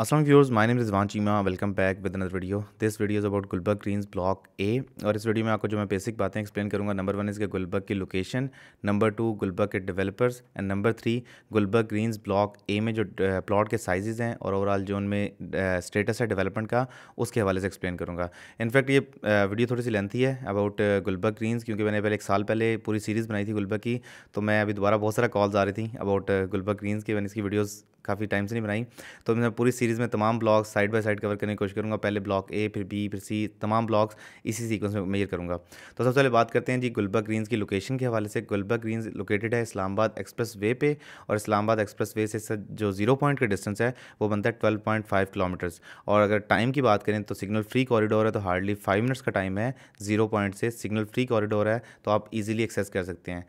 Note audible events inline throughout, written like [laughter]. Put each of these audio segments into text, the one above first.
Aslam viewers my name Rizwan Cheema welcome back with another video this video is about Gulberg greens block A और इस video में आपको जो मैं बेसिक बातें एक्सप्लेन करूँगा नंबर वन इसके गुलबर्ग की लोकेशन नंबर टू गुलबर्ग के developers and number three Gulberg greens block A में जो प्लॉट के साइजेज़ हैं और ओवरऑल जो उनमें स्टेटस है डेवलपमेंट का उसके हवाले से एक्सप्लेन करूँगा इनफैक्ट ये वीडियो थोड़ी सी लेंथी है अबाउट गुलबर्ग ग्रीन्स क्योंकि मैंने पहले एक साल पहले पूरी सीरीज़ बनाई थी गुलबर्ग की तो मैं अभी दोबारा बहुत सारा कॉल्स आ रही थी अबाउट गुलबर्ग ग्रीन्स की मैंने इसकी वीडियोज़ काफ़ी टाइम से नहीं बनाई तो मैं पूरी सीरीज़ में तमाम blocks side by side cover करने की कोशिश करूँगा पहले ब्लॉक ए फिर बी फिर सी तमाम ब्लॉग्स इसी सीक्वेंस में मेजर करूँगा तो सबसे पहले बात करते हैं जी गुलबर्ग ग्रीन्स की लोकेशन के हवाले से गुलबर्ग ग्रीन्स लोकेटेड है इस्लामाबाद एक्सप्रेस वे पे और इस्लामाबाद एक्सप्रेस वे से जो जीरो पॉइंट का डिस्टेंस है वो बनता है ट्वेल्व पॉइंट फाइव किलोमीटर्स और अगर टाइम की बात करें तो सिग्नल फ्री कॉरिडोर है तो हार्डली फाइव मिनट्स का टाइम है जीरो पॉइंट से सिग्नल फ्री कॉरिडोर है तो आप ईजिली एक्सेस कर सकते हैं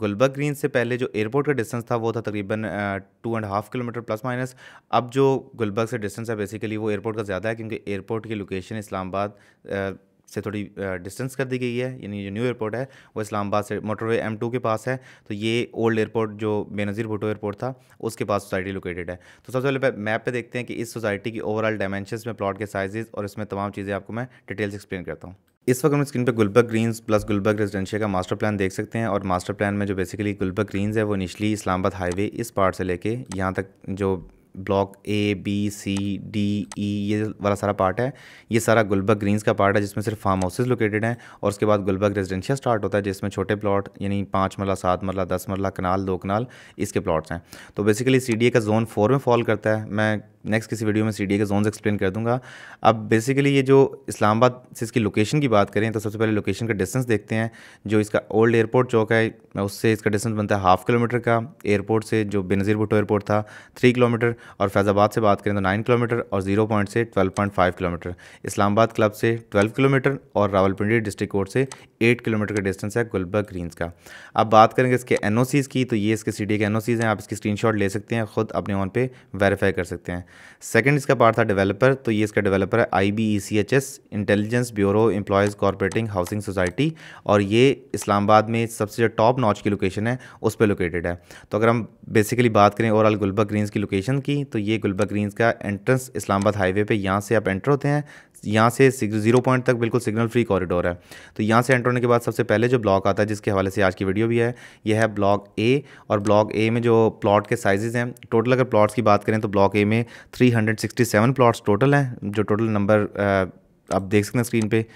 गुलबर्ग ग्रीन से पहले जो एयरपोर्ट का डिस्टेंस था वो था तकरीबन two and half kilometre plus minus अब जो गुलबर्ग से डिस्टेंस है बेसिकली वो एयरपोर्ट का ज़्यादा है क्योंकि एयरपोर्ट की लोकेशन इस्लामाबाद से थोड़ी डिस्टेंस कर दी गई है यानी जो न्यू एयरपोर्ट है वो इस्लामाबाद से मोटरवे एम के पास है तो ये ओल्ड एयरपोर्ट जो बेनज़ीर भुटो एयरपोर्ट था उसके पास सोसाइटी लोकेटेड है तो सबसे पहले मैप पे देखते हैं कि इस सोसाइटी की ओवरऑल डायमेंशन में प्लॉट के साइजेज़ और इसमें तमाम चीज़ें आपको मैं डिटेल्स एक्सप्लेन करता हूँ इस वक्त हम स्क्रीन पे Gulberg Greens plus Gulberg residential का मास्टर प्लान देख सकते हैं और मास्टर प्लान में जो बेसिकली गुलबर्ग ग्रीन्स है वो निचली इस्लामाबाद हाईवे इस पार्ट से लेके यहाँ तक जो block A B C D E ये वाला सारा पार्ट है ये सारा गुलबर्ग ग्रीन्स का पार्ट है जिसमें सिर्फ फार्म हाउसेज लोकेटेड हैं और उसके बाद गुलबर्ग रेजिडेंशियल स्टार्ट होता है जिसमें छोटे प्लॉट यानी पाँच मरला सात मरला दस मरला कनाल दो कनाल इसके प्लॉट्स हैं तो बेसिकली सी डी ए का जोन फोर में फॉल करता है मैं नेक्स्ट किसी वीडियो में सी के जोन्स एक्सप्लेन कर दूंगा अब बेसिकली ये जो इस्लामाबाद से इसकी लोकेशन की बात करें तो सबसे पहले लोकेशन का डिस्टेंस देखते हैं जो इसका ओल्ड एयरपोर्ट चौक है उससे इसका डिस्टेंस बनता है हाफ किलोमीटर का एयरपोर्ट से जो बेनज़ीर भुट्टो एयरपोर्ट था थ्री किलोमीटर और फैज़ाबाद से बात करें तो नाइन किलोमीटर और जीरो पॉइंट से twelve point five kilometre Islamabad club से ट्वेल्व किलोमीटर और रावलपिंडी डिस्ट्रिक्ट कोर्ट से एट किलोमीटर का डिस्टेंस है गुलबर्ग ग्रीनस का अब बात करेंगे इसके एन की तो ये इसके सी के एन हैं आप इसकी स्क्रीन ले सकते हैं ख़ुद अपने ऑन पे वेरीफाई कर सकते हैं सेकंड इसका पार्ट था डेवलपर तो ये इसका डेवलपर है I B E C H S intelligence bureau employees corporating housing society और ये इस्लामाबाद में सबसे जो टॉप नॉच की लोकेशन है उस पर लोकेटेड है तो अगर हम बेसिकली बात करें ओवरऑल गुलबर्ग ग्रीन्स की लोकेशन की तो ये गुलबर्ग ग्रीन्स का एंट्रेंस इस्लामाबाद हाईवे पर यहाँ से आप एंटर होते हैं यहाँ से जीरो पॉइंट तक बिल्कुल सिग्नल फ्री कॉरिडोर है तो यहाँ से एंटर होने के बाद सबसे पहले जो ब्लॉक आता है जिसके हवाले से आज की वीडियो भी है यह है ब्लॉक ए और ब्लॉक ए में जो प्लॉट के साइजेज़ हैं टोटल अगर प्लॉट्स की बात करें तो ब्लॉक ए में 367 प्लॉट्स टोटल हैं जो टोटल नंबर uh, आप देख सकते हैं स्क्रीन पे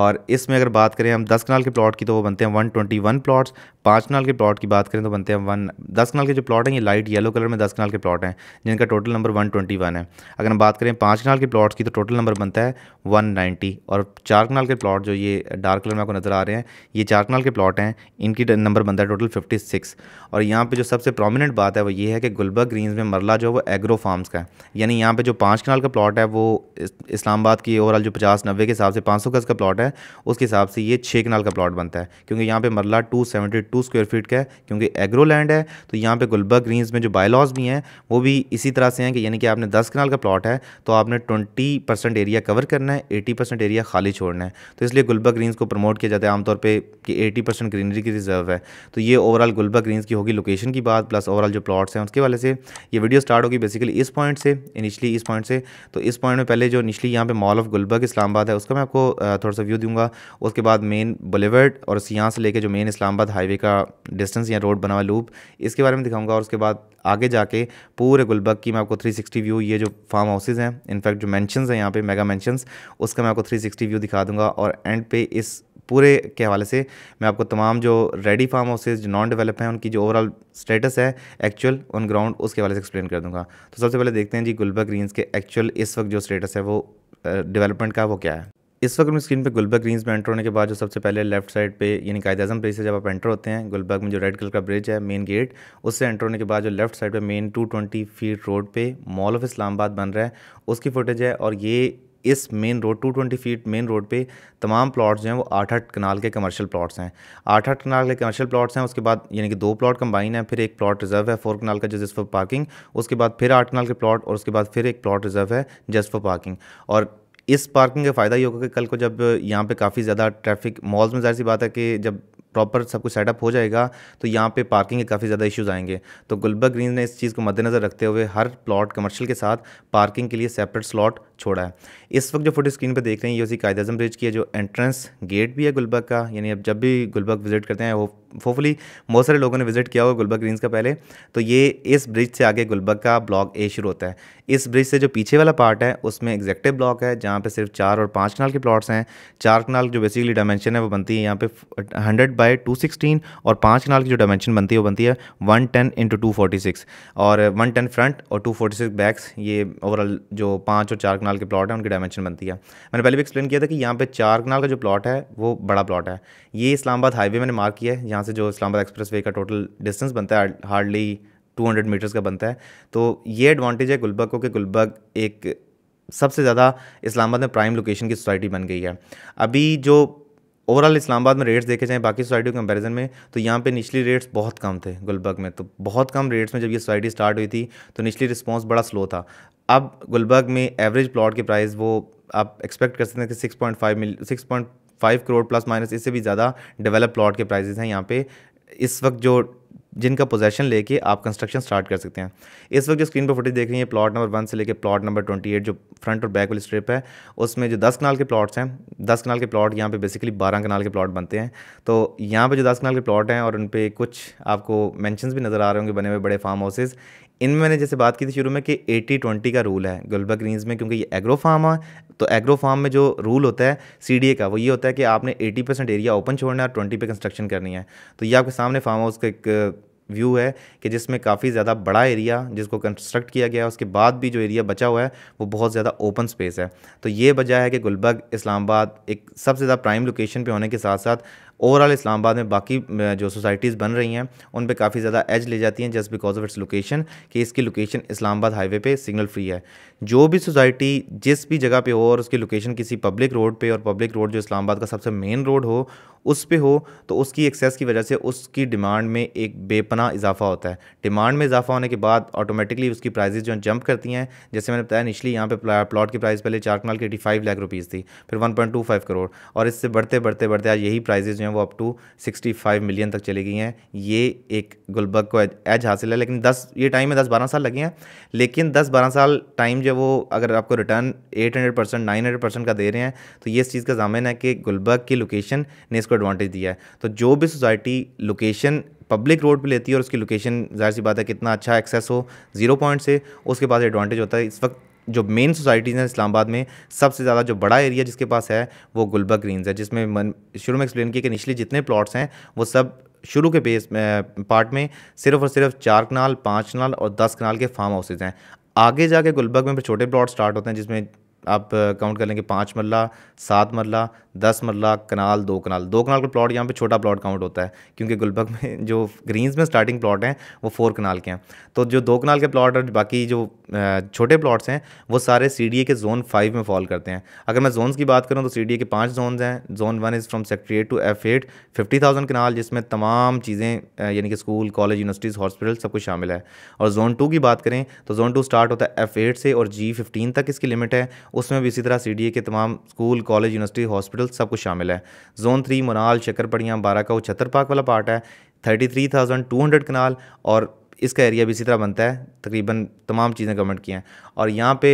और इसमें अगर बात करें हम दस कनाल के प्लॉट की तो वो बनते हैं वन ट्वेंटी वन प्लाट्स पाँच कनाल के प्लॉट की बात करें तो बनते हैं वन दस कनाल के जो प्लॉट हैं ये लाइट येलो कलर में दस कनाल के प्लॉट हैं जिनका total number one twenty one है अगर हम बात करें पाँच कनाल के प्लॉट्स की तो टोटल नंबर बनता है वन नाइन्टी और चार कनाल के प्लॉट जो ये डार्क कलर में आपको नज़र आ रहे हैं ये चार कनाल के प्लॉट हैं इनकी नंबर बनता है टोटल फिफ्टी सिक्स और यहाँ पर जो सबसे प्रोमिनेंट बात है वो ये है कि गुलबर्ग ग्रीन्स में मरला जो है वो एग्रो फार्म्स का है यानी यहाँ पर जो पाँच कनाल का प्लॉट है वो इस्लामाबाद की ओवरऑल जो पचास नब्बे के हिसाब से पाँच सौ गज़ का प्लॉट प्लॉट है उसके हिसाब से ये छः कनाल का प्लॉट बनता है क्योंकि यहाँ पे marla two seventy two square feet का है क्योंकि एग्रो लैंड है तो यहाँ पे गुलबर्ग ग्रीन्स में जो बायलॉज भी हैं वो भी इसी तरह से हैं कि यानी कि आपने दस कनाल का प्लॉट है तो आपने ट्वेंटी परसेंट एरिया कवर करना है एटी परसेंट एरिया खाली छोड़ना है तो इसलिए गुलबर्ग ग्रीन्स को प्रमोट किया जाता है आमतौर पर कि एटी परसेंट ग्रीनरी की रिजर्व है तो ये ओवरऑल गुलबर्ग ग्रीन्स की होगी लोकेशन की बात प्लस ओवरऑल जो प्लॉट्स हैं उसके वाले से ये वीडियो स्टार्ट होगी बेसिकली इस पॉइंट से इनिशली इस पॉइंट से तो इस पॉइंट में पहले जो निचली यहाँ पे मॉल ऑफ गुलबर्ग इस्लामाबाद है उसका मैं आपको थोड़ा सा रिव्यू दूंगा उसके बाद मेन बुलेवर्ड और सियाँ से लेके जो मेन इस्लामाबाद हाईवे का डिस्टेंस या रोड बना हुआ लूप इसके बारे में दिखाऊंगा और उसके बाद आगे जाके पूरे गुलबर्ग की मैं आपको 360 व्यू ये जो फार्म हाउसेज हैं इनफैक्ट जो मैंशनस हैं यहाँ पे मेगा मैंशनस उसका मैं आपको 360 व्यू दिखा दूंगा और एंड पे इस पूरे के हवाले से मैं आपको तमाम जो रेडी फार्म हाउसेज जो नॉन डेवलप हैं उनकी जो ओवरऑल स्टेटस है एक्चुअल ऑन ग्राउंड उसके हवाले से एक्सप्लेन कर दूंगा तो सबसे पहले देखते हैं जी गुलबर्ग ग्रीन्स के एक्चुअल इस वक्त जो स्टेटस है वो डेवलपमेंट का वो क्या है इस वक्त हम स्क्रीन पे गुलबर्ग ग्रीन्स में एंटर होने के बाद जो सबसे पहले लेफ्ट साइड पे यानी कायद अजम प्लेस से जब आप एंटर होते हैं गुलबर्ग में जो रेड कलर का ब्रिज है मेन गेट उससे एंटर होने के बाद जो लेफ्ट साइड पे मेन 220 फीट रोड पे मॉल ऑफ इस्लामाबाद बन रहा है उसकी फुटेज है और ये इस main road 220 feet main road पे तमाम प्लॉट्स जो हैं वो आठ आठ कनाल के कमर्शियल प्लॉट्स हैं आठ आठ कनाल के कमर्शियल प्लॉट्स हैं उसके बाद यानी कि दो प्लॉट कंबाइन है फिर एक प्लॉट रिजर्व है फोर कनाल का जस्ट फॉर पार्किंग उसके बाद फिर आठ कनाल के प्लॉट और उसके बाद फिर एक प्लॉट रिजर्व है जस्ट फॉर पार्किंग और इस पार्किंग का फ़ायदा ये होगा कि कल को जब यहाँ पे काफ़ी ज़्यादा ट्रैफिक मॉल्स में जाहिर सी बात है कि जब प्रॉपर सब कुछ सेटअप हो जाएगा तो यहाँ पे पार्किंग के काफ़ी ज़्यादा इश्यूज आएंगे तो गुलबर्ग ग्रीन ने इस चीज़ को मद्देनज़र रखते हुए हर प्लॉट कमर्शियल के साथ पार्किंग के लिए सेपरेट स्लॉट छोड़ा है इस वक्त जो फोटो स्क्रीन पर देख रहे हैं ये उसी कायद अजम ब्रिज की है जो एंट्रेंस गेट भी है गुलबर्ग का यानी अब जब भी गुलबर्ग विजिट करते हैं वो होपफुली बहुत सारे लोगों ने विजिट किया होगा गुलबर्ग ग्रीन्स का पहले तो ये इस ब्रिज से आगे गुलबर्ग का ब्लॉक ए शुरू होता है इस ब्रिज से जो पीछे वाला पार्ट है उसमें एग्जैक्टिव ब्लॉक है जहाँ पर सिर्फ चार और पाँच कनाल के प्लॉट्स हैं चार कनाल जो बेसिकली डायमेंशन है वो बनती है यहाँ पे हंड्रेड बाई टू सिक्सटीन और पाँच कनाल की जो डायमेंशन बनती है वो बनती है one ten into two forty six और वन टेन फ्रंट और टू फोर्टी सिक्स बैक्स ये ओवरऑल जो पाँच और चार कनाल के प्लॉट हैं उनकी डायमेंशन बनती है मैंने पहले भी एक्सप्लेन किया था कि यहाँ पे चार कनाल का जो प्लॉट है वो बड़ा प्लॉट है ये इस्लामाबाद हाईवे मैंने मार्क किया है यहाँ से जो इस्लामाबाद एक्सप्रेस वे का टोटल डिस्टेंस बनता है हार्डली टू मीटर्स का बनता है तो ये एडवांटेज है गुलबर्ग को कि गुलबर्ग एक सबसे ज़्यादा इस्लामाबाद में प्राइम लोकेशन की सोसाइटी बन गई है अभी जो ओवरऑल इस्लामाबाद में रेट्स देखे जाएँ बाकी सोसाइटी के कंपैरिजन में तो यहाँ पे निचली रेट्स बहुत कम थे गुलबर्ग में तो बहुत कम रेट्स में जब ये सोसाइटी स्टार्ट हुई थी तो निचली रिस्पांस बड़ा स्लो था अब गुलबर्ग में एवरेज प्लॉट की प्राइस वो आप एक्सपेक्ट कर सकते हैं कि सिक्स पॉइंट फाइव मिल six point five crore plus minus इससे भी ज़्यादा डेवलप प्लॉट के प्राइजेज़ हैं यहाँ पे इस वक्त जो जिनका पोजेशन लेके आप कंस्ट्रक्शन स्टार्ट कर सकते हैं इस वक्त जो स्क्रीन पर फुटेज देख रही है प्लॉट नंबर वन से लेकर प्लॉट नंबर ट्वेंटी एट जो फ्रंट और बैक वाली स्ट्रिप है उसमें जो दस कनाल के प्लॉट्स हैं दस कनाल के प्लॉट यहाँ पे बेसिकली बारह कनाल के प्लॉट बनते हैं तो यहाँ पे जो दस कनाल के प्लॉट हैं और उन पर कुछ आपको मैंशंस भी नज़र आ रहे होंगे बने हुए बड़े फार्म हाउसेज़ इनमें मैंने जैसे बात की थी शुरू में कि एटी ट्वेंटी का रूल है गुलबा ग्रीन्स में क्योंकि ये एग्रो फार्म है तो एग्रो फार्म में जो रूल होता है सी का वो ये होता है कि आपने एटी परसेंट एरिया ओपन छोड़ना है और ट्वेंटी पे कंस्ट्रक्शन करनी है तो ये आपके सामने फार्म हाउस का एक व्यू है कि जिसमें काफ़ी ज़्यादा बड़ा एरिया जिसको कंस्ट्रक्ट किया गया है उसके बाद भी जो एरिया बचा हुआ है वो बहुत ज़्यादा ओपन स्पेस है तो ये वजह है कि गुलबर्ग इस्लामाबाद एक सबसे ज़्यादा प्राइम लोकेशन पे होने के साथ साथ ओवरऑल इस्लामाबाद में बाकी जो सोसाइटीज़ बन रही हैं उन पर काफ़ी ज़्यादा एज ले जाती हैं just because of its location कि इसकी लोकेशन इस्लामाबाद हाईवे पे सिग्नल फ्री है जो भी सोसाइटी जिस भी जगह पे हो और उसकी लोकेशन किसी पब्लिक रोड पे और पब्लिक रोड जो इस्लामाबाद का सबसे मेन रोड हो उस पर हो तो उसकी एक्सेस की वजह से उसकी डिमांड में एक बेपना इजाफा होता है डिमांड में इजाफा होने के बाद ऑटोमेटिकली उसकी प्राइजेज जो जंप करती हैं जैसे मैंने बताया निचली यहाँ पे प्लॉट की प्राइस पहले चार कनाल की एटी फाइव लाख रुपीज़ थी फिर one point two five crore और इससे बढ़ते बढ़ते बढ़ते आज यही प्राइजेज जो हैं वो अप टू 65 मिलियन तक चली गई हैं ये एक गुलबर्ग को एज हासिल है लेकिन 10 ये टाइम में 10 बारह साल लगे हैं लेकिन 10 बारह साल टाइम जो वो अगर आपको रिटर्न 800 परसेंट नाइन परसेंट का दे रहे हैं तो ये इस चीज़ का जामिन है कि गुलबर्ग की लोकेशन ने इसको एडवांटेज दिया है तो जो भी सोसाइटी लोकेशन पब्लिक रोड पे लेती है और उसकी लोकेशन जाहिर सी बात है कितना अच्छा एक्सेस हो जीरो पॉइंट से उसके पास एडवांटेज होता है इस वक्त जो मेन सोसाइटीज़ हैं इस्लामाबाद में सबसे ज़्यादा जो बड़ा एरिया जिसके पास है वो गुलबर्ग ग्रीन्स है जिसमें मन शुरू में एक्सप्लेन किया कि निचले जितने प्लॉट्स हैं वो सब शुरू के बेस पार्ट में सिर्फ और सिर्फ चार कनाल पाँच कनाल और दस कनाल के फार्म हाउसेज हैं आगे जाके गुलबर्ग में फिर छोटे प्लॉट स्टार्ट होते हैं जिसमें आप काउंट कर लेंगे पाँच मरला सात मरला दस मरला कनाल दो कनाल दो कनाल का प्लॉट यहाँ पे छोटा प्लॉट काउंट होता है क्योंकि गुलबर्ग में [laughs] जो ग्रीन्स में स्टार्टिंग प्लॉट हैं वो फोर कनाल के हैं तो जो दो कनाल के प्लॉट और बाकी जो छोटे प्लॉट्स हैं वो सारे सी के जोन फाइव में फॉल करते हैं अगर मैं जोन्स की बात करूँ तो सी के पाँच जोन हैं zone one is from eight to F eight fifty thousand kanal जिसमें तमाम चीज़ें यानी कि स्कूल कॉलेज यूनिवर्सिटीज़ हॉस्पिटल सब कुछ शामिल है और जोन टू की बात करें तो जोन टू स्टार्ट होता है एफ एट से और जी फिफ्टीन तक इसकी लिमिट है उसमें भी इसी तरह सी के तमाम स्कूल कॉलेज यूनिवर्सिटी हॉस्पिटल सब कुछ शामिल है जोन थ्री मनाल शक्करपड़ियाँ बारह का वो छतरपाक वाला पार्ट है thirty three thousand two hundred kanal और इसका एरिया भी इसी तरह बनता है तकरीबन तमाम चीज़ें गवर्नमेंट की हैं और यहाँ पे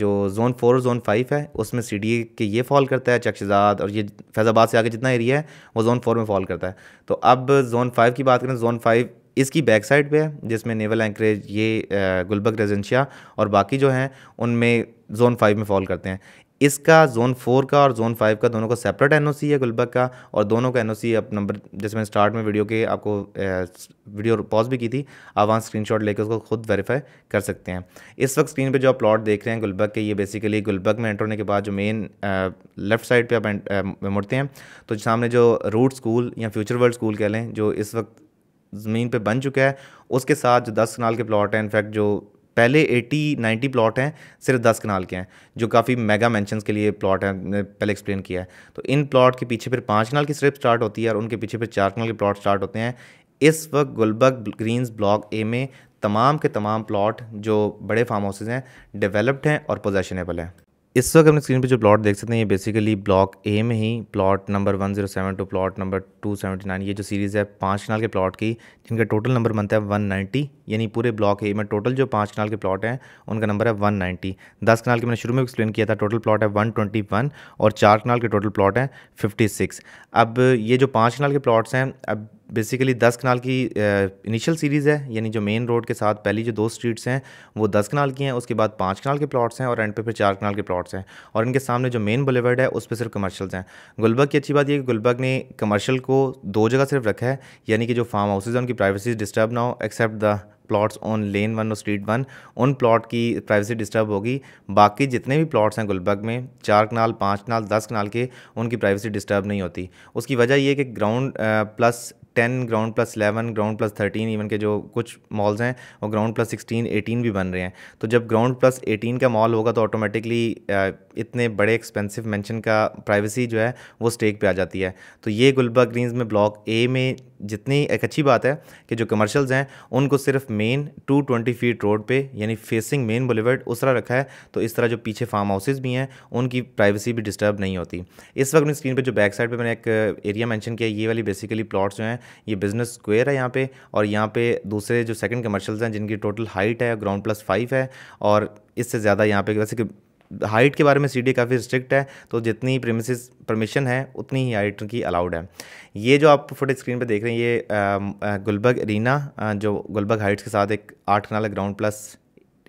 जो जोन फोर जोन फाइव है उसमें सी डी ए के ये फॉल करता है चकशजाद और ये फैज़ाबाद से आगे जितना एरिया है वो जोन फोर में फॉल करता है तो अब जोन फाइव की बात करें जोन फाइव इसकी बैक साइड पे है जिसमें नेवल एंकरेज ये गुलबर्ग रेजेंशिया और बाकी जो हैं उनमें जोन फाइव में फॉल करते हैं इसका जोन फोर का और जोन फाइव का दोनों का सेपरेट एन है गुलबर्ग का और दोनों का एन अब नंबर जैसे मैंने स्टार्ट में वीडियो के आपको वीडियो पॉज भी की थी आप वहाँ स्क्रीन लेकर उसको खुद वेरीफाई कर सकते हैं इस वक्त स्क्रीन पे जो आप प्लॉट देख रहे हैं गुलबर्ग के ये बेसिकली गुलबर्ग में एंटर होने के बाद जो मेन लेफ्ट साइड पर आप मुड़ते हैं तो सामने जो रूट स्कूल या फ्यूचर वर्ल्ड स्कूल कह लें जो इस वक्त ज़मीन पे बन चुका है उसके साथ जो दस कनाल के प्लॉट हैं इनफैक्ट जो पहले 80 90 प्लॉट हैं सिर्फ 10 कनाल के हैं जो काफ़ी मेगा मैंशंस के लिए प्लॉट हैं मैंने पहले एक्सप्लेन किया है तो इन प्लॉट के पीछे फिर पाँच कनाल की सिर्फ स्टार्ट होती है और उनके पीछे फिर चार कनाल के प्लॉट स्टार्ट होते हैं इस वक्त गुलबर्ग ग्रीन्स ब्लॉक ए में तमाम के तमाम प्लॉट जो बड़े फार्म हाउसेज हैं डेवलप्ड हैं और पोजेशनेबल हैं इस वक्त हम स्क्रीन पे जो प्लॉट देख सकते हैं ये बेसिकली ब्लॉक ए में ही plot number 107 to plot number 279 ये जो सीरीज़ है पाँच कनाल के प्लॉट की जिनका टोटल नंबर बनता है 190 यानी पूरे ब्लॉक ए में टोटल जो पाँच कनाल के प्लॉट हैं उनका नंबर है 190 दस कनाल के मैंने शुरू में एक्सप्लेन किया था टोटल प्लॉट है वन और चार कनाल के टोटल प्लॉट हैं फिफ्टी अब ये जो पाँच कनाल के प्लॉट्स हैं अब बेसिकली दस कनाल की इनिशियल सीरीज़ है यानी जो मेन रोड के साथ पहली जो दो स्ट्रीट्स हैं वो दस कनाल की हैं उसके बाद पाँच कनाल के प्लॉट्स हैं और एंड पे फिर चार कनाल के प्लॉट्स हैं और इनके सामने जो मेन बुलेवर्ड है उस पर सिर्फ कमर्शल्स हैं गुलबर्ग की अच्छी बात यह कि गुलबर्ग ने कमर्शल को दो जगह सिर्फ रखा है यानी कि जो फार्म हाउसेज हैं उनकी प्राइवेसी डिस्टर्ब ना हो except the plots on lane one और स्ट्रीट वन उन प्लॉट की प्राइवेसी डिस्टर्ब होगी बाकी जितने भी प्लॉट्स हैं गुलबर्ग में चार कनाल पाँच कनाल दस कनाल के उनकी प्राइवेसी डिस्टर्ब नहीं होती उसकी वजह यह कि ground plus ten ground plus eleven ground plus thirteen even के जो कुछ मॉल्स हैं वो ग्राउंड प्लस सिक्सटीन एटीन भी बन रहे हैं तो जब ग्राउंड प्लस एटीन का मॉल होगा तो ऑटोमेटिकली इतने बड़े एक्सपेंसिव मेंशन का प्राइवेसी जो है वो स्टेक पे आ जाती है तो ये गुलबर्ग ग्रीन्स में ब्लॉक ए में जितनी एक अच्छी बात है कि जो कमर्शल्स हैं उनको सिर्फ मेन 220 फीट रोड पे यानी फेसिंग मेन बुलेवर्ड उस तरह रखा है तो इस तरह जो पीछे फार्म हाउसेज भी हैं उनकी प्राइवेसी भी डिस्टर्ब नहीं होती इस वक्त स्क्रीन पर जो बैक साइड पर मैंने एक एरिया मैंशन किया ये वाली बेसिकली प्लाट्स जो हैं ये बिजनेस स्क्वेयर है यहाँ पर और यहाँ पर दूसरे जो सेकेंड कमर्शल्स हैं जिनकी टोटल हाइट है ग्राउंड प्लस फाइव है और इससे ज़्यादा यहाँ पे वैसे कि हाइट के बारे में सी काफ़ी स्ट्रिक्ट है तो जितनी प्रेमिस परमिशन है उतनी ही हाइट की अलाउड है ये जो आप फुटेज स्क्रीन पर देख रहे हैं ये गुलबर्ग रीना जो गुलबर्ग हाइट्स के साथ एक आठ कनाला ग्राउंड प्लस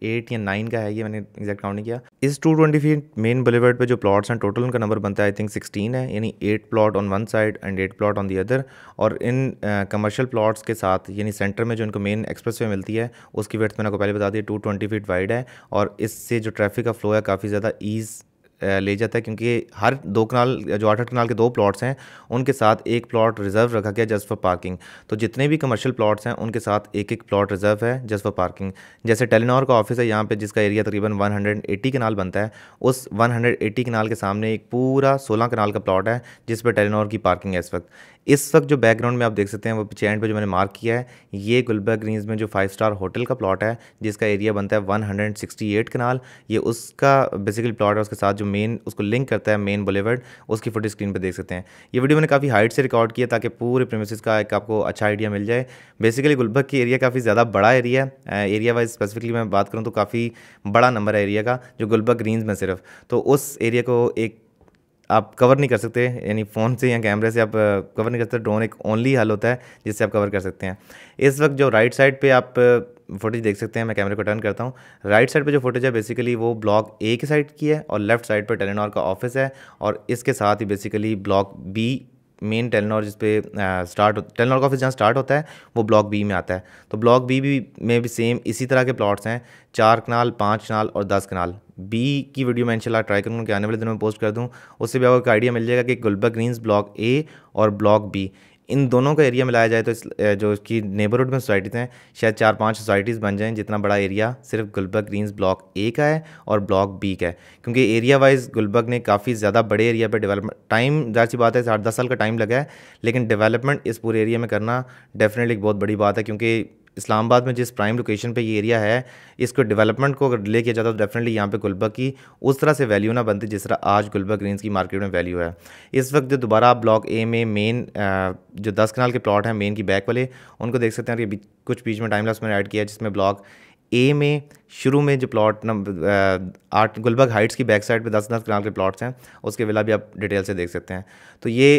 एट या नाइन का है ये मैंने एग्जैक्ट काउंट नहीं किया इस two twenty feet main boulevard पे जो प्लॉट्स हैं टोटल उनका नंबर बनता है आई थिंक सिक्सटीन है यानी eight plot on one side and eight plot on the other और इन कमर्शियल uh, प्लॉट्स के साथ यानी सेंटर में जो इनको मेन एक्सप्रेस वे मिलती है उसकी वेट्स मैंने आपको पहले बता दी टू ट्वेंटी फीट वाइड है और इससे जो ट्रैफिक का फ्लो है काफ़ी ज़्यादा ईज़ ले जाता है क्योंकि हर दो कनाल जो आठ कनाल के दो प्लॉट्स हैं उनके साथ एक प्लॉट रिजर्व रखा गया जस्ट फॉर पार्किंग तो जितने भी कमर्शियल प्लॉट्स हैं उनके साथ एक एक प्लॉट रिजर्व है जस्ट फॉर पार्किंग जैसे टेलीनॉर का ऑफिस है यहाँ पर जिसका एरिया तकरीबन 180 कनाल बनता है उस 180 कनाल के सामने एक पूरा सोलह कनाल का प्लॉट है जिस पर टेलीनॉर की पार्किंग है इस वक्त इस वक्त जो बैकग्राउंड में आप देख सकते हैं वो पीछे एंड पे जो मैंने मार्क किया है ये गुलबर्ग ग्रीन्स में जो फाइव स्टार होटल का प्लॉट है जिसका एरिया बनता है 168 कनाल ये उसका बेसिकली प्लॉट है उसके साथ जो मेन उसको लिंक करता है मेन बुलेवर्ड उसकी फोटो स्क्रीन पर देख सकते हैं ये वीडियो मैंने काफ़ी हाइट से रिकॉर्ड किया ताकि पूरे प्रेमिस का एक आपको अच्छा आइडिया मिल जाए बेसिकली गुलबर्ग की एरिया काफ़ी ज़्यादा बड़ा एरिया है एरिया वाइज स्पेसिफिकली मैं बात करूँ तो काफ़ी बड़ा नंबर है एरिया का जो गुलबर्ग ग्रीन्स में सिर्फ तो उस एरिया को एक आप कवर नहीं कर सकते यानी फ़ोन से या कैमरे से आप कवर uh, नहीं कर सकते ड्रोन एक ओनली हल होता है जिससे आप कवर कर सकते हैं इस वक्त जो राइट साइड पे आप फुटेज uh, देख सकते हैं मैं कैमरे को टर्न करता हूँ राइट साइड पे जो फुटेज है बेसिकली वो ब्लॉक ए की साइड की है और लेफ्ट साइड पर टेलीनॉर का ऑफिस है और इसके साथ ही basically block B main Telenor जिस पे स्टार्ट uh, टेलनॉर का ऑफिस जहाँ स्टार्ट होता है वो ब्लॉक बी में आता है तो ब्लॉक बी भी में भी सेम इसी तरह के प्लॉट्स हैं चार कनाल पाँच कनाल और दस कनाल बी की वीडियो मैं इंशाल्लाह ट्राई करूँगा कि आने वाले दिनों में पोस्ट कर दूँ उससे भी आपको एक आइडिया मिल जाएगा कि गुलबा ग्रीन्स ब्लॉक ए और ब्लॉक बी इन दोनों का एरिया मिलाया जाए तो इस जो इसकी नेबरहुड में सोसाइटीज़ हैं शायद चार पांच सोसाइटीज़ बन जाएं जितना बड़ा एरिया सिर्फ गुलबर्ग ग्रीन्स ब्लॉक ए का है और ब्लॉक बी का है क्योंकि एरिया वाइज गुलबर्ग ने काफ़ी ज़्यादा बड़े एरिया पर डेवलपमेंट टाइम जहाँ सी बात है आठ दस साल का टाइम लगा है लेकिन डेवलपमेंट इस पूरे एरिया में करना डेफिनेटली बहुत बड़ी बात है क्योंकि इस्लामाबाद में जिस प्राइम लोकेशन पे ये एरिया है इसको डेवलपमेंट को अगर डिले किया जाता तो डेफिनेटली यहाँ पे गुलबर्ग की उस तरह से वैल्यू ना बनती जिस तरह आज गुलबर्ग ग्रीन्स की मार्केट में वैल्यू है इस वक्त जो दोबारा ब्लॉक ए में मेन जो दस कनाल के प्लॉट हैं मेन की बैक वाले उनको देख सकते हैं कि कुछ बीच में टाइम लॉस मैंने ऐड किया जिसमें ब्लॉक ए में शुरू में जो प्लॉट नंबर आठ गुलबर्ग हाइट्स की बैक साइड पे दस दस ग्राम के प्लॉट्स हैं उसके विला भी आप डिटेल से देख सकते हैं तो ये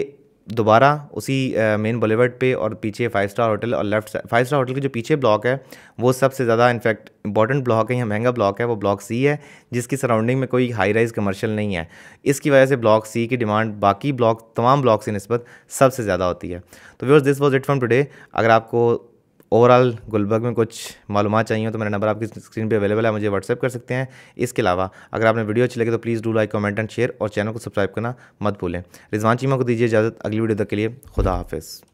दोबारा उसी मेन बुलेवर्ड पे और पीछे फाइव स्टार होटल और लेफ्ट फाइव स्टार होटल के जो पीछे ब्लॉक है वो सबसे ज़्यादा इनफैक्ट इंपॉर्टेंट ब्लॉक है या महंगा ब्लॉक है वो ब्लॉक सी है जिसकी सराउंडिंग में कोई हाई राइज कमर्शियल नहीं है इसकी वजह से ब्लॉक सी की डिमांड बाकी ब्लॉक तमाम ब्लॉक से नस्बत सबसे ज़्यादा होती है तो viewers this was it from today अगर आपको ओवरऑल गुलबर्ग में कुछ मालूम चाहिए हो तो मेरा नंबर आपकी स्क्रीन पे अवेलेबल है मुझे व्हाट्सअप कर सकते हैं इसके अलावा अगर आपने वीडियो अच्छी लगे तो please do like comment and share और चैनल को सब्सक्राइब करना मत भूलें रिजवान चीमा को दीजिए इजाज़त अगली वीडियो तक के लिए खुदा हाफिज़